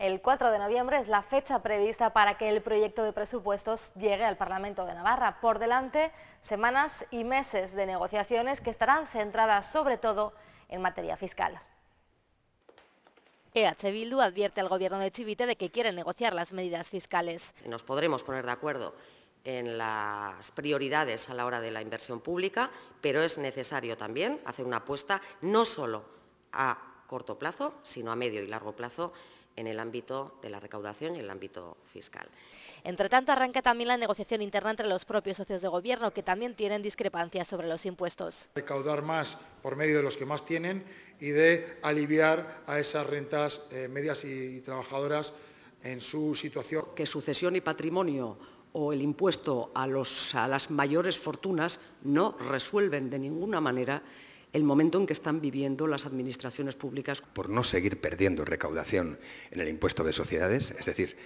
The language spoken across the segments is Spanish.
El 4 de noviembre es la fecha prevista para que el proyecto de presupuestos llegue al Parlamento de Navarra. Por delante, semanas y meses de negociaciones que estarán centradas sobre todo en materia fiscal. EH Bildu advierte al gobierno de Chivite de que quiere negociar las medidas fiscales. Nos podremos poner de acuerdo en las prioridades a la hora de la inversión pública, pero es necesario también hacer una apuesta no solo a corto plazo, sino a medio y largo plazo en el ámbito de la recaudación y el ámbito fiscal. Entre tanto, arranca también la negociación interna entre los propios socios de gobierno, que también tienen discrepancias sobre los impuestos. Recaudar más por medio de los que más tienen y de aliviar a esas rentas eh, medias y trabajadoras en su situación. Que sucesión y patrimonio o el impuesto a, a las mayores fortunas no resuelven de ninguna manera el momento en que están viviendo las administraciones públicas. Por no seguir perdiendo recaudación en el impuesto de sociedades, es decir,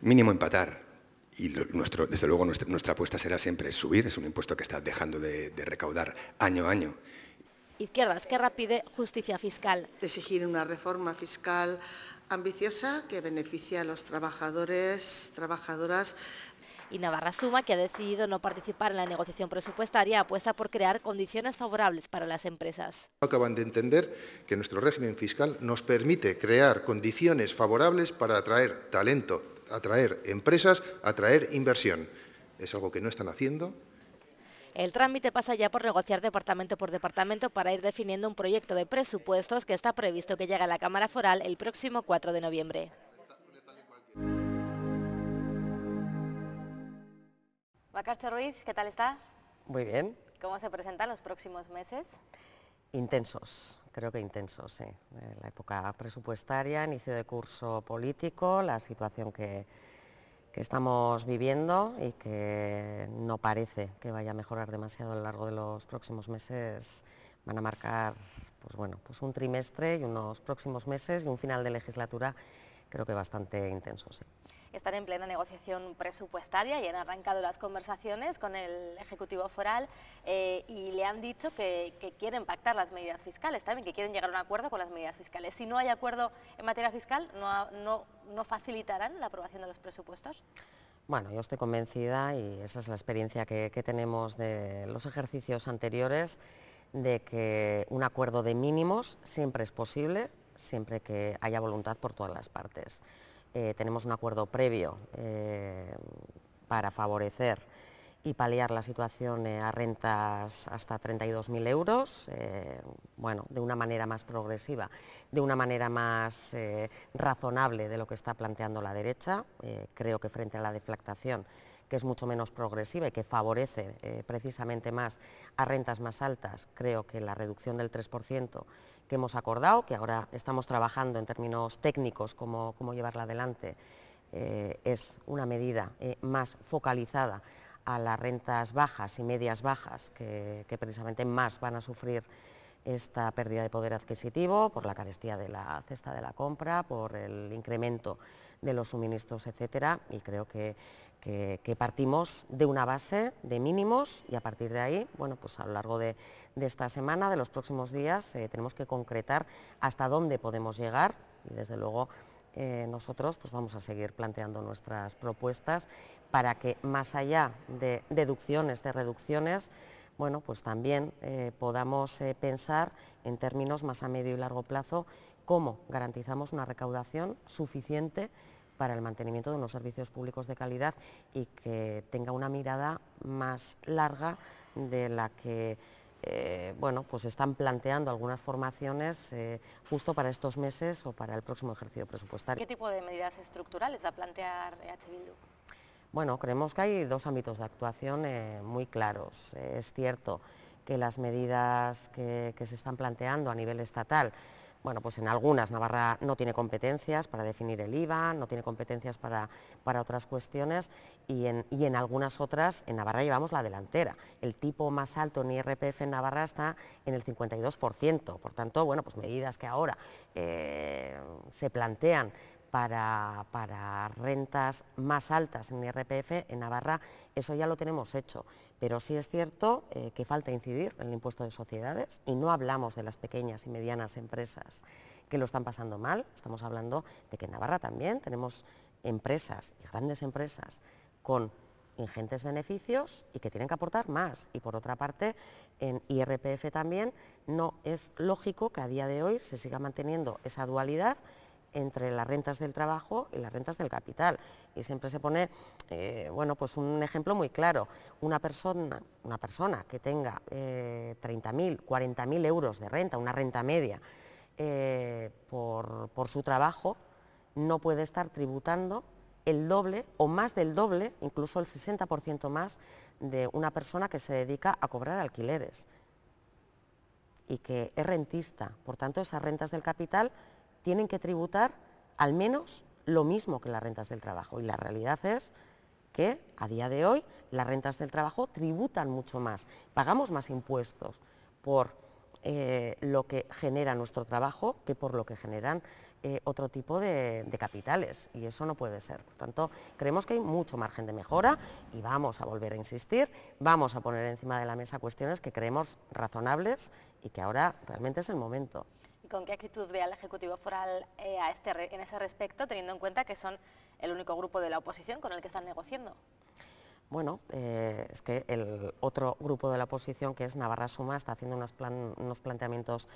mínimo empatar, y nuestro, desde luego nuestra, apuesta será siempre subir, es un impuesto que está dejando de, recaudar año a año. Izquierda Esquerra pide justicia fiscal. Exigir una reforma fiscal ambiciosa que beneficie a los trabajadores, trabajadoras y Navarra Suma, que ha decidido no participar en la negociación presupuestaria, apuesta por crear condiciones favorables para las empresas. Acaban de entender que nuestro régimen fiscal nos permite crear condiciones favorables para atraer talento, atraer empresas, atraer inversión. Es algo que no están haciendo el trámite pasa ya por negociar departamento por departamento para ir definiendo un proyecto de presupuestos que está previsto que llegue a la Cámara Foral el próximo 4 de noviembre. Macarche Ruiz, ¿qué tal estás? Muy bien. ¿Cómo se presentan los próximos meses? Intensos, creo que intensos, sí. Eh, la época presupuestaria, inicio de curso político, la situación que, que estamos viviendo y que no parece que vaya a mejorar demasiado a lo largo de los próximos meses, van a marcar pues bueno, pues un trimestre y unos próximos meses y un final de legislatura creo que bastante intenso. Sí están en plena negociación presupuestaria y han arrancado las conversaciones con el Ejecutivo Foral eh, y le han dicho que, quieren pactar las medidas fiscales también, que quieren llegar a un acuerdo con las medidas fiscales. Si no hay acuerdo en materia fiscal, ¿no, facilitarán la aprobación de los presupuestos? Bueno, yo estoy convencida y esa es la experiencia que tenemos de los ejercicios anteriores de que un acuerdo de mínimos siempre es posible, siempre que haya voluntad por todas las partes. Eh, tenemos un acuerdo previo eh, para favorecer y paliar la situación eh, a rentas hasta 32.000 euros, bueno, de una manera más progresiva, de una manera más razonable de lo que está planteando la derecha. creo que frente a la deflactación que es mucho menos progresiva y que favorece precisamente más a rentas más altas, creo que la reducción del 3% que hemos acordado, que ahora estamos trabajando en términos técnicos cómo, cómo llevarla adelante, eh, es una medida eh, más focalizada a las rentas bajas y medias bajas, que, precisamente más van a sufrir esta pérdida de poder adquisitivo por la carestía de la cesta de la compra, por el incremento de los suministros, etcétera, y creo que que, partimos de una base de mínimos y a partir de ahí, bueno, pues a lo largo de, esta semana, de los próximos días, eh, tenemos que concretar hasta dónde podemos llegar y desde luego eh, nosotros pues vamos a seguir planteando nuestras propuestas para que más allá de deducciones, de reducciones, bueno, pues también eh, podamos pensar en términos más a medio y largo plazo cómo garantizamos una recaudación suficiente para el mantenimiento de unos servicios públicos de calidad y que tenga una mirada más larga de la que se eh, bueno, pues están planteando algunas formaciones eh, justo para estos meses o para el próximo ejercicio presupuestario. ¿Qué tipo de medidas estructurales va a plantear EH Bueno, creemos que hay dos ámbitos de actuación eh, muy claros. es cierto que las medidas que se están planteando a nivel estatal bueno, pues en algunas Navarra no tiene competencias para definir el IVA, no tiene competencias para, otras cuestiones y en, algunas otras en Navarra llevamos la delantera. El tipo más alto en IRPF en Navarra está en el 52%, por tanto, bueno, pues medidas que ahora eh, se plantean para, rentas más altas en IRPF en Navarra, eso ya lo tenemos hecho. Pero sí es cierto eh, que falta incidir en el impuesto de sociedades y no hablamos de las pequeñas y medianas empresas que lo están pasando mal, estamos hablando de que en Navarra también tenemos empresas y grandes empresas con ingentes beneficios y que tienen que aportar más. Y por otra parte, en IRPF también no es lógico que a día de hoy se siga manteniendo esa dualidad entre las rentas del trabajo y las rentas del capital. Y siempre se pone, eh, bueno, pues un ejemplo muy claro. Una persona, una persona que tenga 30.000, eh, 40.000 euros de renta, una renta media, eh, por, por su trabajo, no puede estar tributando el doble o más del doble, incluso el 60% más, de una persona que se dedica a cobrar alquileres y que es rentista. Por tanto, esas rentas del capital tienen que tributar al menos lo mismo que las rentas del trabajo. Y la realidad es que a día de hoy las rentas del trabajo tributan mucho más, pagamos más impuestos por eh, lo que genera nuestro trabajo que por lo que generan eh, otro tipo de, de, capitales y eso no puede ser. Por tanto, creemos que hay mucho margen de mejora y vamos a volver a insistir, vamos a poner encima de la mesa cuestiones que creemos razonables y que ahora realmente es el momento con qué actitud ve al Ejecutivo Foral eh, a este, en ese respecto, teniendo en cuenta que son el único grupo de la oposición con el que están negociando. Bueno, eh, es que el otro grupo de la oposición, que es Navarra Suma, está haciendo unos, planteamientos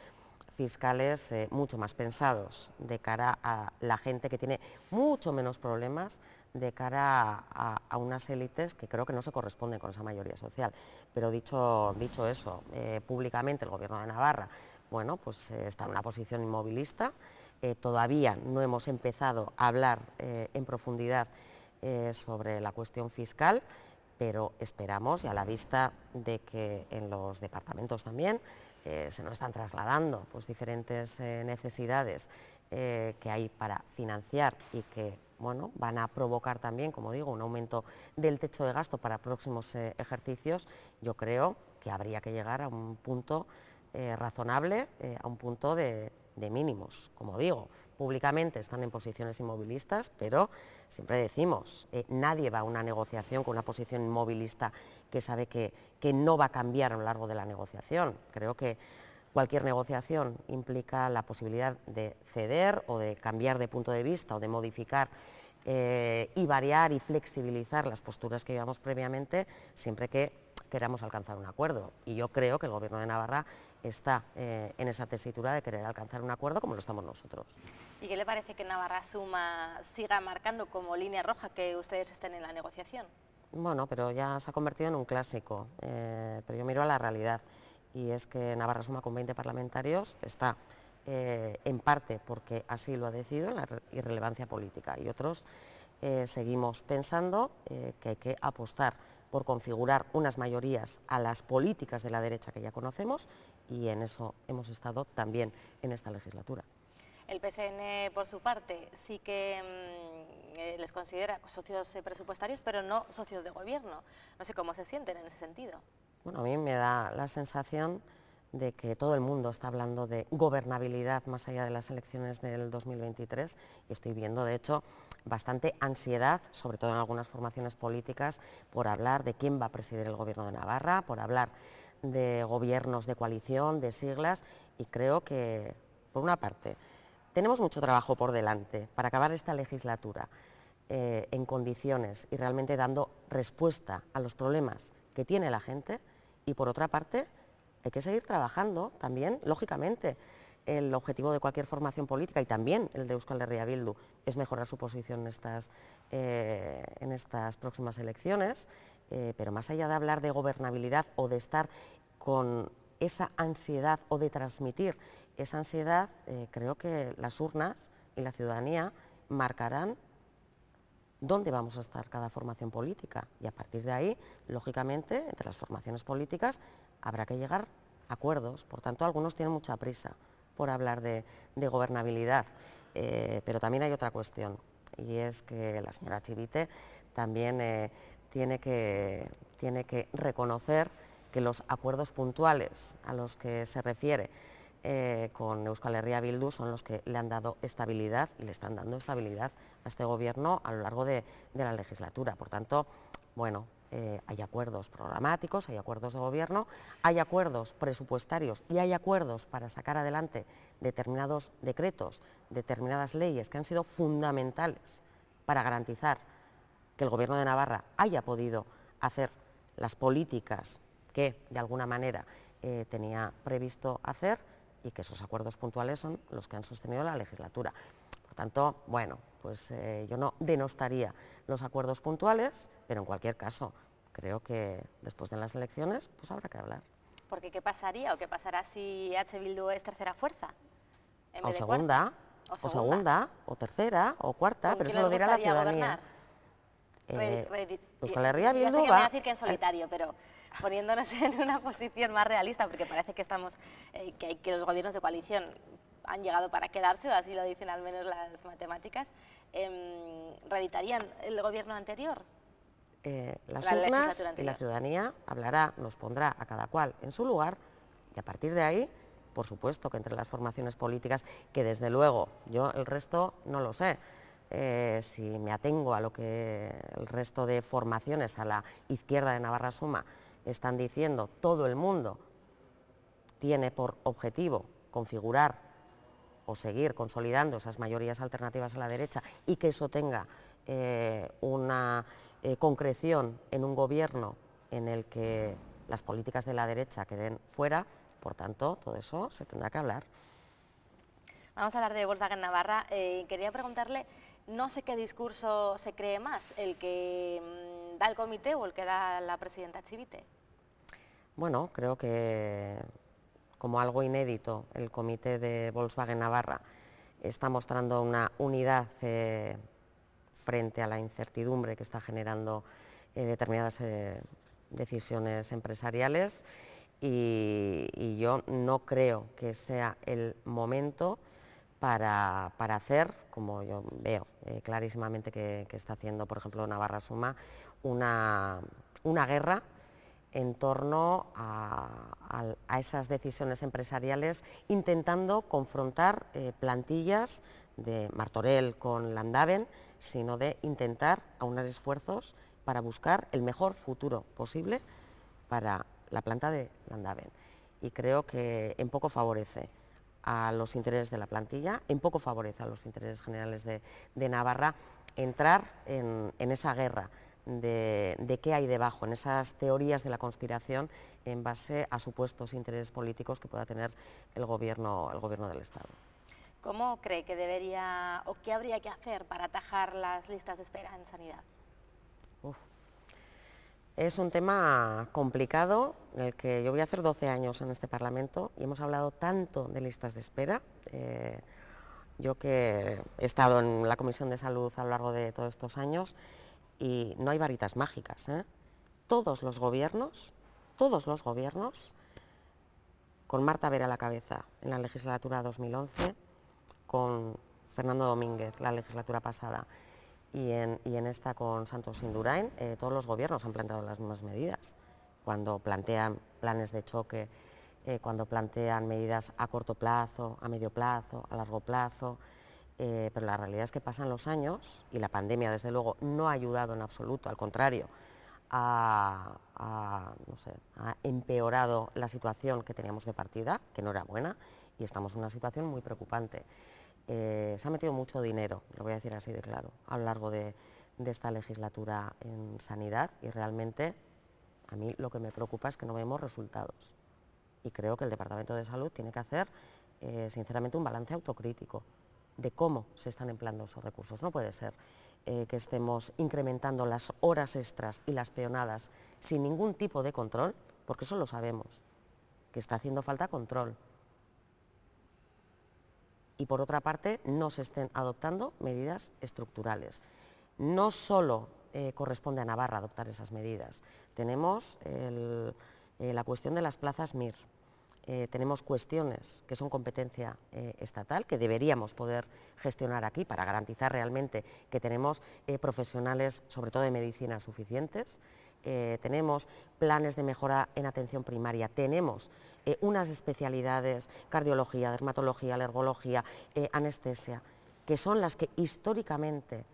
fiscales eh, mucho más pensados de cara a la gente que tiene mucho menos problemas de cara a, unas élites que creo que no se corresponden con esa mayoría social. Pero dicho, dicho eso, públicamente el Gobierno de Navarra bueno, pues eh, está en una posición inmovilista. Eh, todavía no hemos empezado a hablar eh, en profundidad sobre la cuestión fiscal, pero esperamos, y a la vista de que en los departamentos también se nos están trasladando pues, diferentes necesidades que hay para financiar y que bueno, van a provocar también, como digo, un aumento del techo de gasto para próximos ejercicios, yo creo que habría que llegar a un punto eh, razonable eh, a un punto de, mínimos. Como digo, públicamente están en posiciones inmovilistas, pero siempre decimos, eh, nadie va a una negociación con una posición inmovilista que sabe que, no va a cambiar a lo largo de la negociación. Creo que cualquier negociación implica la posibilidad de ceder o de cambiar de punto de vista o de modificar y variar y flexibilizar las posturas que llevamos previamente siempre que queramos alcanzar un acuerdo. Y yo creo que el Gobierno de Navarra está eh, en esa tesitura de querer alcanzar un acuerdo como lo estamos nosotros. ¿Y qué le parece que Navarra Suma siga marcando como línea roja que ustedes estén en la negociación? Bueno, pero ya se ha convertido en un clásico, eh, pero yo miro a la realidad y es que Navarra Suma con 20 parlamentarios está eh, en parte porque así lo ha decidido en la irrelevancia política y otros seguimos pensando que hay que apostar por configurar unas mayorías a las políticas de la derecha que ya conocemos y en eso hemos estado también en esta legislatura. El PSN, por su parte, sí que mm, eh, les considera socios eh, presupuestarios, pero no socios de gobierno. No sé cómo se sienten en ese sentido. Bueno, a mí me da la sensación de que todo el mundo está hablando de gobernabilidad más allá de las elecciones del 2023 y estoy viendo, de hecho, bastante ansiedad, sobre todo en algunas formaciones políticas, por hablar de quién va a presidir el gobierno de Navarra, por hablar de gobiernos de coalición, de siglas, y creo que, por una parte, tenemos mucho trabajo por delante para acabar esta legislatura eh, en condiciones y realmente dando respuesta a los problemas que tiene la gente, y por otra parte, hay que seguir trabajando también, lógicamente, el objetivo de cualquier formación política y también el de Euskal Herria Bildu es mejorar su posición en estas eh, próximas elecciones eh, pero más allá de hablar de gobernabilidad o de estar con esa ansiedad o de transmitir esa ansiedad, eh, creo que las urnas y la ciudadanía marcarán dónde vamos a estar cada formación política y a partir de ahí, lógicamente, entre las formaciones políticas habrá que llegar a acuerdos. Por tanto, algunos tienen mucha prisa por hablar de, gobernabilidad, eh, pero también hay otra cuestión y es que la señora Chivite también tiene que, tiene que reconocer que los acuerdos puntuales a los que se refiere eh, con Euskal Herria Bildu son los que le han dado estabilidad y le están dando estabilidad a este gobierno a lo largo de, la legislatura. Por tanto, bueno, eh, hay acuerdos programáticos, hay acuerdos de gobierno, hay acuerdos presupuestarios y hay acuerdos para sacar adelante determinados decretos, determinadas leyes que han sido fundamentales para garantizar el Gobierno de Navarra haya podido hacer las políticas que, de alguna manera, eh, tenía previsto hacer y que esos acuerdos puntuales son los que han sostenido la legislatura. Por tanto, bueno, pues eh, yo no denostaría los acuerdos puntuales, pero en cualquier caso, creo que después de las elecciones pues habrá que hablar. Porque ¿qué pasaría o qué pasará si H. Bildu es tercera fuerza? o, segunda, o, segunda, o tercera, o cuarta, pero eso lo dirá la ciudadanía. Eh, yo sé voy a decir que en solitario, pero poniéndonos en una posición más realista, porque parece que estamos, eh, que, los gobiernos de coalición han llegado para quedarse, o así lo dicen al menos las matemáticas, eh, em, ¿reeditarían el gobierno anterior? Eh, las urnas y la ciudadanía hablará, nos pondrá a cada cual en su lugar, y a partir de ahí, por supuesto que entre las formaciones políticas, que desde luego, yo el resto no lo sé, eh, si me atengo a lo que el resto de formaciones a la izquierda de Navarra Suma están diciendo, todo el mundo tiene por objetivo configurar o seguir consolidando esas mayorías alternativas a la derecha y que eso tenga eh, una eh, concreción en un gobierno en el que las políticas de la derecha queden fuera, por tanto, todo eso se tendrá que hablar. Vamos a hablar de Volkswagen Navarra. y quería preguntarle no sé qué discurso se cree más, el que mm, da el comité o el que da la presidenta Chivite. Bueno, creo que como algo inédito, el comité de Volkswagen Navarra está mostrando una unidad eh, frente a la incertidumbre que está generando eh, determinadas eh, decisiones empresariales y yo no creo que sea el momento para, hacer, como yo veo eh, clarísimamente que, está haciendo, por ejemplo, Navarra Suma, una, guerra en torno a, esas decisiones empresariales, intentando confrontar eh, plantillas de Martorell con Landaven, sino de intentar aunar esfuerzos para buscar el mejor futuro posible para la planta de Landaven. Y creo que en poco favorece a los intereses de la plantilla, en poco favorece a los intereses generales de, Navarra entrar en, esa guerra de, qué hay debajo, en esas teorías de la conspiración en base a supuestos intereses políticos que pueda tener el gobierno, el gobierno del Estado. ¿Cómo cree que debería o qué habría que hacer para atajar las listas de espera en sanidad? Es un tema complicado, en el que yo voy a hacer 12 años en este Parlamento y hemos hablado tanto de listas de espera. Eh, yo que he estado en la Comisión de Salud a lo largo de todos estos años y no hay varitas mágicas. ¿eh? Todos los gobiernos, todos los gobiernos, con Marta Vera a la cabeza en la legislatura 2011, con Fernando Domínguez la legislatura pasada, y en, esta con Santos Indurain eh, todos los gobiernos han planteado las mismas medidas. Cuando plantean planes de choque, eh, cuando plantean medidas a corto plazo, a medio plazo, a largo plazo, eh, pero la realidad es que pasan los años y la pandemia, desde luego, no ha ayudado en absoluto, al contrario, ha empeorado la situación que teníamos de partida, que no era buena, y estamos en una situación muy preocupante. Eh, se ha metido mucho dinero, lo voy a decir así de claro, a lo largo de, esta legislatura en sanidad y realmente a mí lo que me preocupa es que no vemos resultados. Y creo que el Departamento de Salud tiene que hacer, eh, sinceramente, un balance autocrítico de cómo se están empleando esos recursos. No puede ser eh, que estemos incrementando las horas extras y las peonadas sin ningún tipo de control, porque eso lo sabemos, que está haciendo falta control y por otra parte no se estén adoptando medidas estructurales. No solo eh, corresponde a Navarra adoptar esas medidas, tenemos eh, la cuestión de las plazas MIR, eh, tenemos cuestiones que son competencia estatal, que deberíamos poder gestionar aquí para garantizar realmente que tenemos profesionales, sobre todo de medicina, suficientes. Eh, tenemos planes de mejora en atención primaria, tenemos eh, unas especialidades, cardiología, dermatología, alergología, eh, anestesia, que son las que históricamente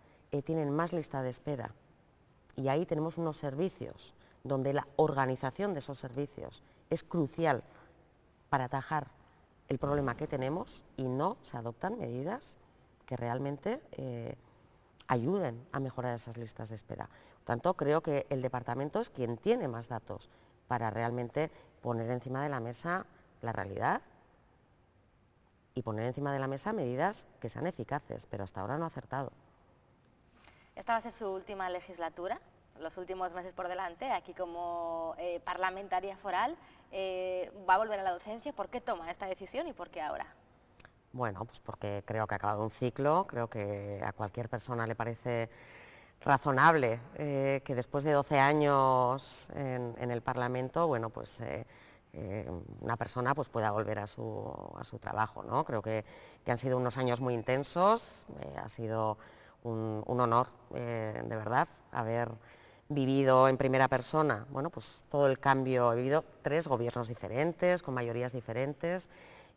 tienen más lista de espera. Y ahí tenemos unos servicios donde la organización de esos servicios es crucial para atajar el problema que tenemos y no se adoptan medidas que realmente ayuden a mejorar esas listas de espera tanto, creo que el departamento es quien tiene más datos para realmente poner encima de la mesa la realidad y poner encima de la mesa medidas que sean eficaces, pero hasta ahora no ha acertado. Esta va a ser su última legislatura, los últimos meses por delante, aquí como eh, parlamentaria foral. Eh, ¿Va a volver a la docencia? ¿Por qué toma esta decisión y por qué ahora? Bueno, pues porque creo que ha acabado un ciclo, creo que a cualquier persona le parece razonable eh, que después de 12 años en, el Parlamento, bueno, pues eh, eh, una persona pues pueda volver a su, trabajo. ¿no? Creo que, han sido unos años muy intensos, ha sido un, honor, de verdad, haber vivido en primera persona, bueno, pues todo el cambio, he vivido tres gobiernos diferentes, con mayorías diferentes,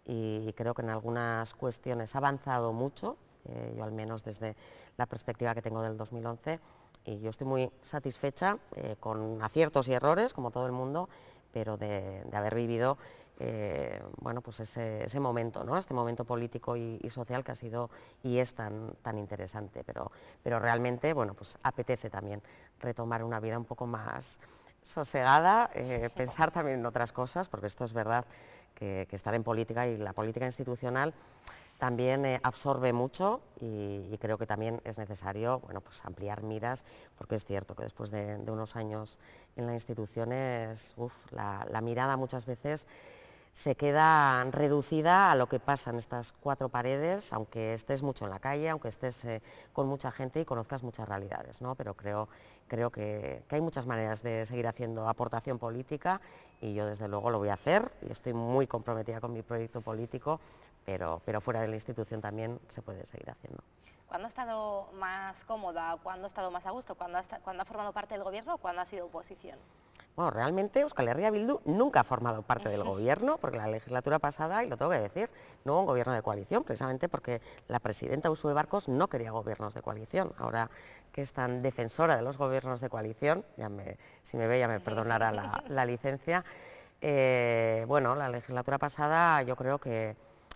y creo que en algunas cuestiones ha avanzado mucho, yo al menos desde la perspectiva que tengo del 2011 y yo estoy muy satisfecha eh, con aciertos y errores, como todo el mundo, pero de, haber vivido eh, bueno, pues ese, momento, ¿no? este momento político y, social que ha sido y es tan, tan interesante. Pero, pero realmente bueno, pues apetece también retomar una vida un poco más sosegada, eh, pensar también en otras cosas, porque esto es verdad que estar en política y la política institucional también eh, absorbe mucho y, creo que también es necesario bueno, pues ampliar miras, porque es cierto que después de, unos años en las instituciones, la, mirada muchas veces se queda reducida a lo que pasa en estas cuatro paredes, aunque estés mucho en la calle, aunque estés eh, con mucha gente y conozcas muchas realidades, ¿no? pero creo, creo que, que hay muchas maneras de seguir haciendo aportación política y yo desde luego lo voy a hacer y estoy muy comprometida con mi proyecto político pero, fuera de la institución también se puede seguir haciendo. ¿Cuándo ha estado más cómoda, cuándo ha estado más a gusto, cuándo ha, formado parte del gobierno o cuándo ha sido oposición? Bueno, realmente Euskal Herria Bildu nunca ha formado parte del gobierno, porque la legislatura pasada, y lo tengo que decir, no hubo un gobierno de coalición, precisamente porque la presidenta Usue Barcos no quería gobiernos de coalición. Ahora que es tan defensora de los gobiernos de coalición, ya si me ve ya me perdonará la, licencia, eh, bueno, la legislatura pasada yo creo que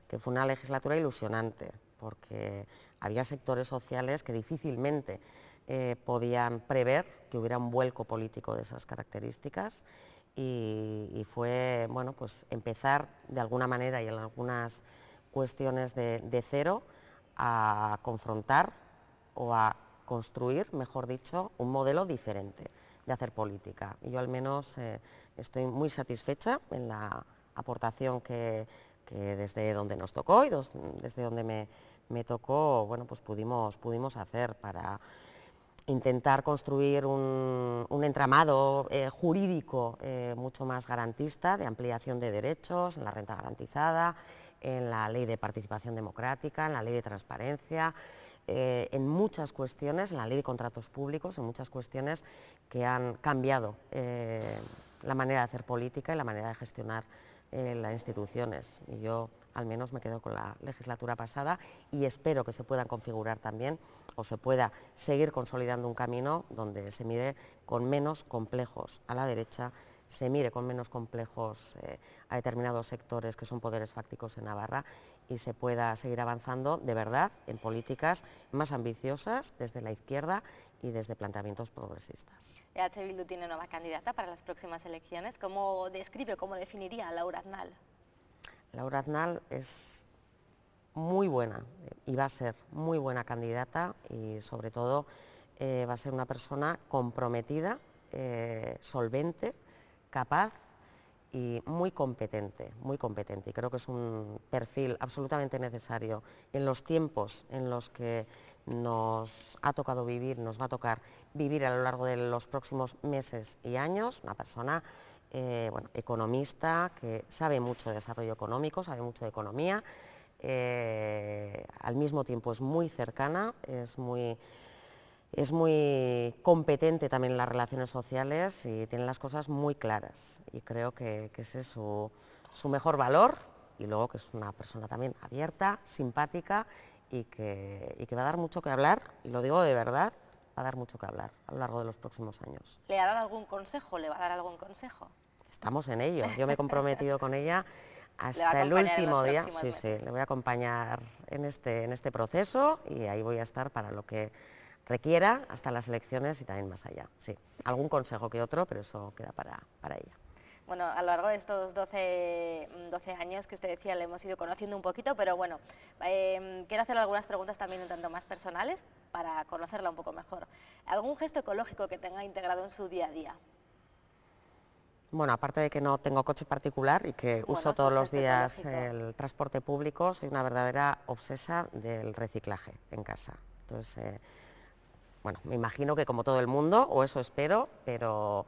que fue una legislatura ilusionante, porque había sectores sociales que difícilmente eh, podían prever que hubiera un vuelco político de esas características y, fue bueno, pues empezar de alguna manera y en algunas cuestiones de, cero a confrontar o a construir, mejor dicho, un modelo diferente de hacer política. Yo al menos eh, estoy muy satisfecha en la aportación que que desde donde nos tocó y desde donde me, tocó, bueno, pues pudimos, pudimos hacer para intentar construir un, entramado eh, jurídico eh, mucho más garantista, de ampliación de derechos, en la renta garantizada, en la ley de participación democrática, en la ley de transparencia, eh, en muchas cuestiones, en la ley de contratos públicos, en muchas cuestiones que han cambiado la manera de hacer política y la manera de gestionar en las instituciones. Y yo al menos me quedo con la legislatura pasada y espero que se puedan configurar también o se pueda seguir consolidando un camino donde se mire con menos complejos a la derecha, se mire con menos complejos eh, a determinados sectores que son poderes fácticos en Navarra y se pueda seguir avanzando de verdad en políticas más ambiciosas desde la izquierda y desde planteamientos progresistas. EH Bildu tiene nueva candidata para las próximas elecciones. ¿Cómo describe cómo definiría a Laura Aznal? Laura Aznal es muy buena y va a ser muy buena candidata y sobre todo eh, va a ser una persona comprometida, eh, solvente, capaz y muy competente, muy competente. Y creo que es un perfil absolutamente necesario en los tiempos en los que nos ha tocado vivir, nos va a tocar vivir a lo largo de los próximos meses y años, una persona eh, economista que sabe mucho de desarrollo económico, sabe mucho de economía, eh, al mismo tiempo es muy cercana, es muy, es muy competente también en las relaciones sociales y tiene las cosas muy claras y creo que, ese es su, su mejor valor y luego que es una persona también abierta, simpática y que, va a dar mucho que hablar, y lo digo de verdad, va a dar mucho que hablar a lo largo de los próximos años. ¿Le ha dado algún consejo? ¿Le va a dar algún consejo? Estamos en ello. Yo me he comprometido con ella hasta el último día. Sí, sí, le voy a acompañar en este, en este proceso y ahí voy a estar para lo que requiera hasta las elecciones y también más allá. Sí, algún consejo que otro, pero eso queda para ella bueno, a lo largo de estos 12, mm, años que usted decía le hemos ido conociendo un poquito, pero bueno, em, quiero hacer algunas preguntas también un tanto más personales para conocerla un poco mejor. ¿Algún gesto ecológico que tenga integrado en su día a día? Bueno, aparte de que no tengo coche particular y que uso todos los días el transporte público, soy una verdadera obsesa del reciclaje en casa. Entonces, eh, bueno, me imagino que como todo el mundo, o eso espero, pero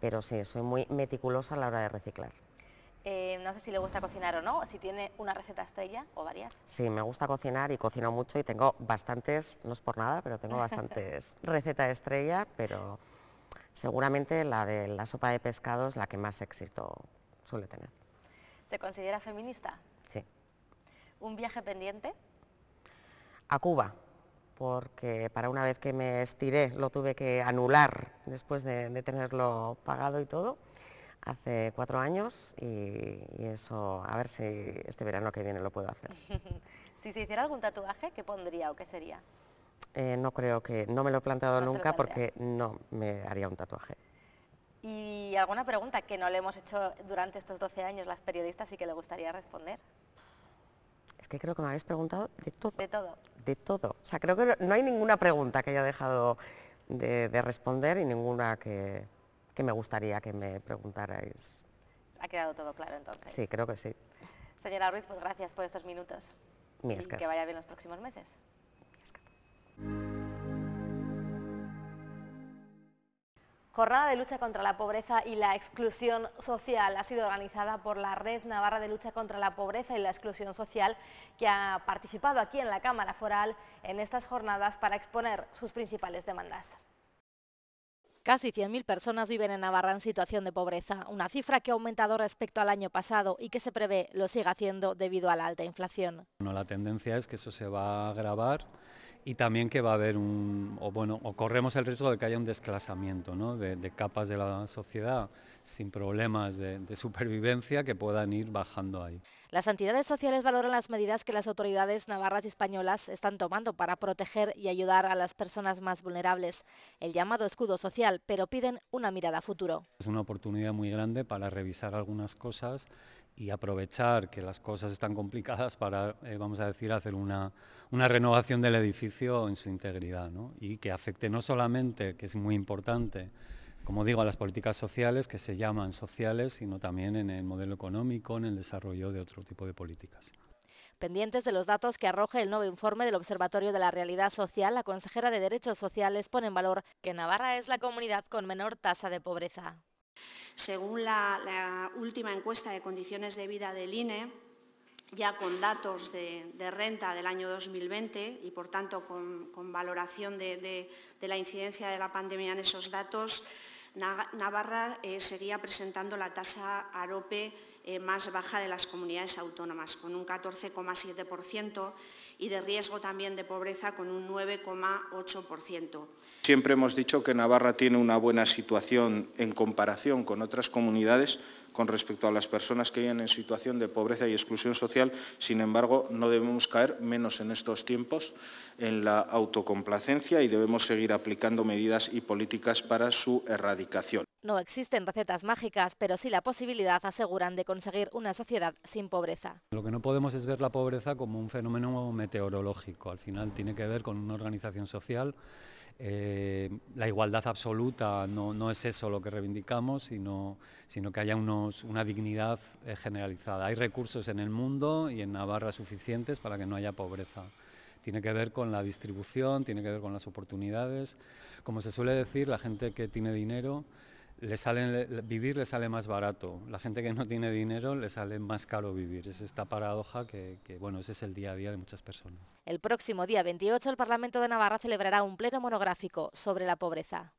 pero sí, soy muy meticulosa a la hora de reciclar. Eh, no sé si le gusta cocinar o no, si tiene una receta estrella o varias. Sí, me gusta cocinar y cocino mucho y tengo bastantes, no es por nada, pero tengo bastantes recetas estrella, pero seguramente la de la sopa de pescado es la que más éxito suele tener. ¿Se considera feminista? Sí. ¿Un viaje pendiente? A Cuba porque para una vez que me estiré lo tuve que anular después de, tenerlo pagado y todo, hace cuatro años y, eso, a ver si este verano que viene lo puedo hacer. si se hiciera algún tatuaje, ¿qué pondría o qué sería? Eh, no creo que, no me lo he planteado nunca porque no me haría un tatuaje. Y alguna pregunta que no le hemos hecho durante estos 12 años las periodistas y que le gustaría responder. Es que creo que me habéis preguntado de todo. De todo de todo. O sea, creo que no hay ninguna pregunta que haya dejado de, responder y ninguna que, me gustaría que me preguntarais. Ha quedado todo claro entonces. Sí, creo que sí. Señora Ruiz, pues gracias por estos minutos. y que vaya bien los próximos meses. Jornada de lucha contra la pobreza y la exclusión social ha sido organizada por la Red Navarra de Lucha contra la Pobreza y la Exclusión Social, que ha participado aquí en la Cámara Foral en estas jornadas para exponer sus principales demandas. Casi 100.000 personas viven en Navarra en situación de pobreza, una cifra que ha aumentado respecto al año pasado y que se prevé lo siga haciendo debido a la alta inflación. la tendencia es que eso se va a agravar y también que va a haber un, o bueno, o corremos el riesgo de que haya un desclasamiento de, capas de la sociedad sin problemas de, de, supervivencia que puedan ir bajando ahí. Las entidades sociales valoran las medidas que las autoridades navarras y españolas están tomando para proteger y ayudar a las personas más vulnerables, el llamado escudo social, pero piden una mirada a futuro. Es una oportunidad muy grande para revisar algunas cosas y aprovechar que las cosas están complicadas para, eh, vamos a decir, hacer una, renovación del edificio en su integridad y que afecte no solamente, que es muy importante, como digo, a las políticas sociales, que se llaman sociales, sino también en el modelo económico, en el desarrollo de otro tipo de políticas. Pendientes de los datos que arroje el nuevo informe del Observatorio de la Realidad Social, la consejera de Derechos Sociales pone en valor que Navarra es la comunidad con menor tasa de pobreza. Según la, última encuesta de condiciones de vida del INE, ya con datos de, renta del año 2020 y, por tanto, con, valoración de, la incidencia de la pandemia en esos datos, Navarra eh, seguía presentando la tasa AROPE eh, más baja de las comunidades autónomas, con un 14,7% y de riesgo también de pobreza con un 9,8%. Siempre hemos dicho que Navarra tiene una buena situación en comparación con otras comunidades con respecto a las personas que viven en situación de pobreza y exclusión social. Sin embargo, no debemos caer menos en estos tiempos en la autocomplacencia y debemos seguir aplicando medidas y políticas para su erradicación. No existen recetas mágicas, pero sí la posibilidad, aseguran, de conseguir una sociedad sin pobreza. Lo que no podemos es ver la pobreza como un fenómeno meteorológico. Al final tiene que ver con una organización social eh, la igualdad absoluta no, es eso lo que reivindicamos, sino, sino que haya una dignidad eh, generalizada. Hay recursos en el mundo y en Navarra suficientes para que no haya pobreza. Tiene que ver con la distribución, tiene que ver con las oportunidades. Como se suele decir, la gente que tiene dinero vivir le sale más barato. La gente que no tiene dinero le sale más caro vivir. Es esta paradoja que, que, bueno, ese es el día a día de muchas personas. El próximo día 28 el Parlamento de Navarra celebrará un pleno monográfico sobre la pobreza.